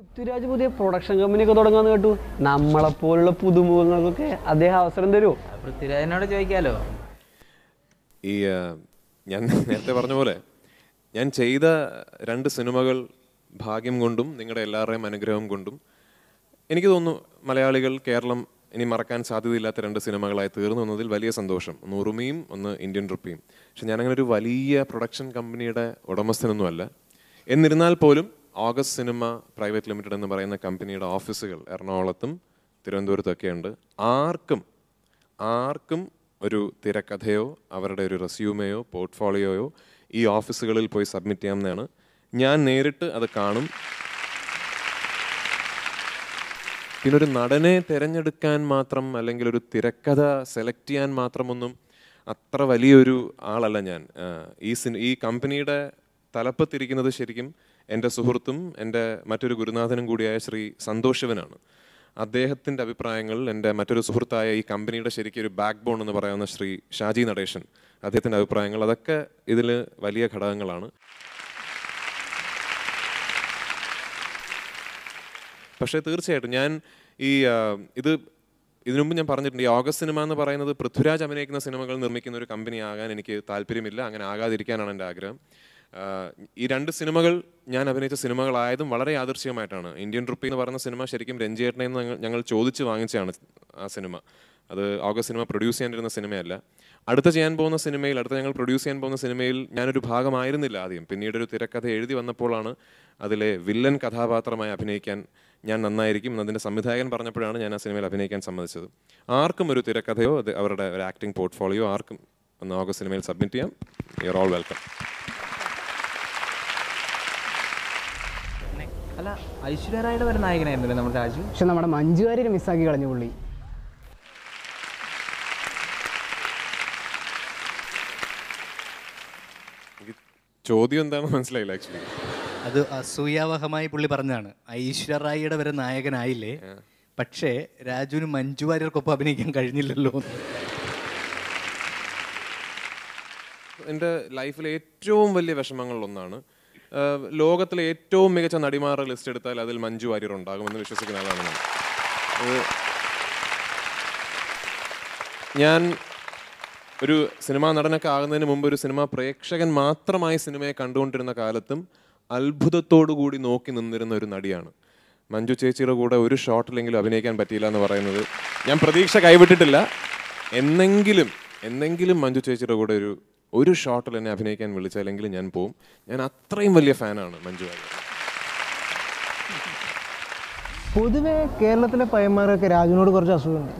പൃഥ്വിരാജ് പുതിയ പ്രൊഡക്ഷൻ ഒക്കെ തുടങ്ങാന്ന് കേട്ടു നമ്മളെ പോലുള്ള പുതുമുഖങ്ങൾക്കൊക്കെ അദ്ദേഹം അവസരം തരുമോ പൃഥ്വിരാജിനോട് ചോദിക്കാലോ ഈ ഞാൻ നേരത്തെ പറഞ്ഞ പോലെ ഞാൻ ചെയ്ത രണ്ട് സിനിമകൾ ഭാഗ്യം കൊണ്ടും നിങ്ങളുടെ എല്ലാവരുടെയും അനുഗ്രഹം കൊണ്ടും എനിക്ക് തോന്നുന്നു മലയാളികൾ കേരളം ഇനി മറക്കാൻ സാധ്യതയില്ലാത്ത രണ്ട് സിനിമകളായി തീർന്നു എന്നതിൽ വലിയ സന്തോഷം ഒന്ന് ഉറുമിയും ഒന്ന് ഇന്ത്യൻ റുപ്പിയും പക്ഷെ ഞാനങ്ങനെ ഒരു വലിയ പ്രൊഡക്ഷൻ കമ്പനിയുടെ ഉടമസ്ഥനൊന്നുമല്ല എന്നിരുന്നാൽ പോലും ഓഗസ്റ്റ് സിനിമ പ്രൈവറ്റ് ലിമിറ്റഡ് എന്ന് പറയുന്ന കമ്പനിയുടെ ഓഫീസുകൾ എറണാകുളത്തും ഉണ്ട് ആർക്കും ആർക്കും ഒരു തിരക്കഥയോ അവരുടെ ഒരു റെസ്യൂമയോ പോർട്ട്ഫോളിയോയോ ഈ ഓഫീസുകളിൽ പോയി സബ്മിറ്റ് ചെയ്യാമെന്നാണ് ഞാൻ നേരിട്ട് അത് കാണും പിന്നെ ഒരു നടനെ തിരഞ്ഞെടുക്കാൻ മാത്രം അല്ലെങ്കിൽ ഒരു തിരക്കഥ സെലക്ട് ചെയ്യാൻ മാത്രമൊന്നും അത്ര വലിയൊരു ആളല്ല ഞാൻ ഈ സിനി ഈ കമ്പനിയുടെ തലപ്പത്തിരിക്കുന്നത് ശരിക്കും എൻ്റെ സുഹൃത്തും എൻ്റെ മറ്റൊരു ഗുരുനാഥനും കൂടിയായ ശ്രീ സന്തോഷവനാണ് അദ്ദേഹത്തിൻ്റെ അഭിപ്രായങ്ങൾ എൻ്റെ മറ്റൊരു സുഹൃത്തായ ഈ കമ്പനിയുടെ ശരിക്കും ഒരു ബാക്ക് ബോൺ എന്ന് പറയുന്ന ശ്രീ ഷാജി നടേശൻ അദ്ദേഹത്തിൻ്റെ അഭിപ്രായങ്ങൾ അതൊക്കെ ഇതിൽ വലിയ ഘടകങ്ങളാണ് പക്ഷേ തീർച്ചയായിട്ടും ഞാൻ ഈ ഇത് ഇതിനു മുമ്പ് ഞാൻ പറഞ്ഞിട്ടുണ്ട് ഈ ഓഗസ്റ്റ് സിനിമ എന്ന് പറയുന്നത് പൃഥ്വിരാജ് അഭിനയിക്കുന്ന സിനിമകൾ നിർമ്മിക്കുന്ന ഒരു കമ്പനി ആകാൻ എനിക്ക് താല്പര്യമില്ല അങ്ങനെ ആകാതിരിക്കാനാണ് എൻ്റെ ആഗ്രഹം ഈ രണ്ട് സിനിമകൾ ഞാൻ അഭിനയിച്ച സിനിമകളായതും വളരെ യാദൃശ്യമായിട്ടാണ് ഇന്ത്യൻ റുപ്പി എന്ന് പറയുന്ന സിനിമ ശരിക്കും രഞ്ജിയേട്ടനെ ഞങ്ങൾ ചോദിച്ച് വാങ്ങിച്ചതാണ് ആ സിനിമ അത് ഓഗസ്റ്റ് സിനിമ പ്രൊഡ്യൂസ് ചെയ്യാനിരുന്ന സിനിമയല്ല അടുത്ത ചെയ്യാൻ പോകുന്ന സിനിമയിൽ അടുത്ത ഞങ്ങൾ പ്രൊഡ്യൂസ് ചെയ്യാൻ പോകുന്ന സിനിമയിൽ ഞാനൊരു ഭാഗമായിരുന്നില്ല ആദ്യം പിന്നീട് ഒരു തിരക്കഥ എഴുതി വന്നപ്പോഴാണ് അതിലെ വില്ലൻ കഥാപാത്രമായി അഭിനയിക്കാൻ ഞാൻ നന്നായിരിക്കും എന്നതിൻ്റെ സംവിധായകൻ പറഞ്ഞപ്പോഴാണ് ഞാൻ ആ സിനിമയിൽ അഭിനയിക്കാൻ സമ്മതിച്ചത് ആർക്കും ഒരു തിരക്കഥയോ അവരുടെ ഒരു ആക്ടിംഗ് പോർട്ട്ഫോളിയോ ആർക്കും ഒന്ന് ഓഗസ്റ്റ് സിനിമയിൽ സബ്മിറ്റ് ചെയ്യാം യു ആർ ഓൾ വെൽക്കം അല്ല ഐശ്വര്യനായിട്ട് വരെ നായകനായിരുന്നില്ലേ നമ്മുടെ രാജു പക്ഷെ നമ്മുടെ മഞ്ജുവാരിനെ മിസ്സാക്കി കളഞ്ഞു പുള്ളി ചോദ്യം എന്താണെന്ന് മനസ്സിലായില്ല ആക്ച്വലി അത് അസൂയാവഹമായി പുള്ളി പറഞ്ഞതാണ് ഐശ്വര്യ റായിയുടെ വരെ നായകനായില്ലേ പക്ഷേ രാജുവിന് മഞ്ജു വാര്യർക്കൊപ്പം അഭിനയിക്കാൻ കഴിഞ്ഞില്ലല്ലോ എൻ്റെ ലൈഫിലെ ഏറ്റവും വലിയ വിഷമങ്ങളിലൊന്നാണ് ലോകത്തിലെ ഏറ്റവും മികച്ച നടിമാരുടെ ലിസ്റ്റ് എടുത്താൽ അതിൽ മഞ്ജു വാര്യർ ഉണ്ടാകുമെന്ന് വിശ്വസിക്കുന്ന ആളാണ് ഞാൻ ഞാൻ ഒരു സിനിമാ നടനൊക്കെ ആകുന്നതിന് മുമ്പ് ഒരു സിനിമാ പ്രേക്ഷകൻ മാത്രമായി സിനിമയെ കണ്ടുകൊണ്ടിരുന്ന കാലത്തും അത്ഭുതത്തോടു കൂടി നോക്കി നിന്നിരുന്ന ഒരു നടിയാണ് മഞ്ജു ചേച്ചിയുടെ കൂടെ ഒരു ഷോട്ടിലെങ്കിലും അഭിനയിക്കാൻ പറ്റിയില്ല എന്ന് പറയുന്നത് ഞാൻ പ്രതീക്ഷ കൈവിട്ടിട്ടില്ല എന്നെങ്കിലും എന്നെങ്കിലും മഞ്ജു ചേച്ചിയുടെ കൂടെ ഒരു ഒരു ഷോട്ടിൽ എന്നെ അഭിനയിക്കാൻ വിളിച്ചാലെങ്കിലും ഞാൻ പോവും ഞാൻ അത്രയും വലിയ ഫാനാണ് മഞ്ജു വാര്യർ പൊതുവേ കേരളത്തിലെ പയ്യന്മാരൊക്കെ രാജുവിനോട് കുറച്ച് അസുഖമുണ്ട്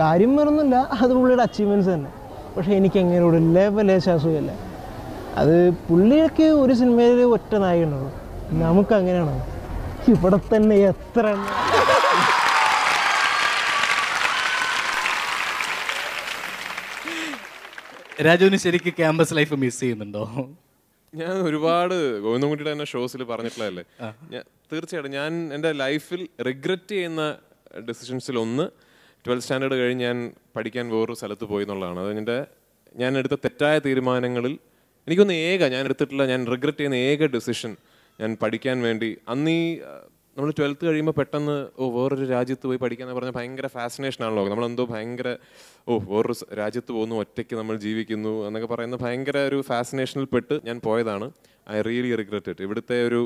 കാര്യം വരുന്നില്ല അത് പുള്ളിയുടെ അച്ചീവ്മെൻറ്റ്സ് തന്നെ പക്ഷേ എനിക്ക് എങ്ങനെയോട് ലേശം ലെവലേശ അസുഖമില്ല അത് പുള്ളിയൊക്കെ ഒരു സിനിമയിൽ ഒറ്റ നായകുണ്ടാവും നമുക്ക് അങ്ങനെയാണോ ഇവിടെ തന്നെ എത്ര രാജുവിന് ശരിക്ക് ക്യാമ്പസ് ലൈഫ് മിസ് ചെയ്യുന്നുണ്ടോ ഞാൻ ഒരുപാട് ഗോവിന്ദൻകുട്ടിയുടെ തന്നെ ഷോസിൽ പറഞ്ഞിട്ടുള്ളതല്ലേ ഞാൻ തീർച്ചയായിട്ടും ഞാൻ എൻ്റെ ലൈഫിൽ റിഗ്രറ്റ് ചെയ്യുന്ന ഡെസിഷൻസിൽ ഒന്ന് ട്വൽത്ത് സ്റ്റാൻഡേർഡ് കഴിഞ്ഞ് ഞാൻ പഠിക്കാൻ വേറൊരു സ്ഥലത്ത് പോയി എന്നുള്ളതാണ് അത് എൻ്റെ ഞാൻ എടുത്ത തെറ്റായ തീരുമാനങ്ങളിൽ എനിക്കൊന്ന് ഏക ഞാൻ എടുത്തിട്ടുള്ള ഞാൻ റിഗ്രറ്റ് ചെയ്യുന്ന ഏക ഡിസിഷൻ ഞാൻ പഠിക്കാൻ വേണ്ടി അന്നീ നമ്മൾ ട്വൽത്ത് കഴിയുമ്പോൾ പെട്ടെന്ന് ഓ വേറൊരു രാജ്യത്ത് പോയി പഠിക്കുക എന്ന് പറഞ്ഞാൽ ഭയങ്കര ഫാസിനേഷൻ ആണല്ലോ നമ്മളെന്തോ ഭയങ്കര ഓ വേറൊരു രാജ്യത്ത് പോകുന്നു ഒറ്റയ്ക്ക് നമ്മൾ ജീവിക്കുന്നു എന്നൊക്കെ പറയുന്ന ഭയങ്കര ഒരു ഫാസിനേഷനിൽ പെട്ട് ഞാൻ പോയതാണ് ഐ റിയലി റിഗ്രറ്റ് ഇറ്റ് ഇവിടുത്തെ ഒരു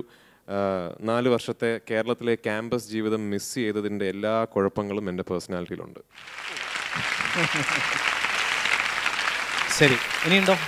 നാല് വർഷത്തെ കേരളത്തിലെ ക്യാമ്പസ് ജീവിതം മിസ് ചെയ്തതിൻ്റെ എല്ലാ കുഴപ്പങ്ങളും എൻ്റെ പേഴ്സണാലിറ്റിയിലുണ്ട് ശരി ഇനിയുണ്ടോ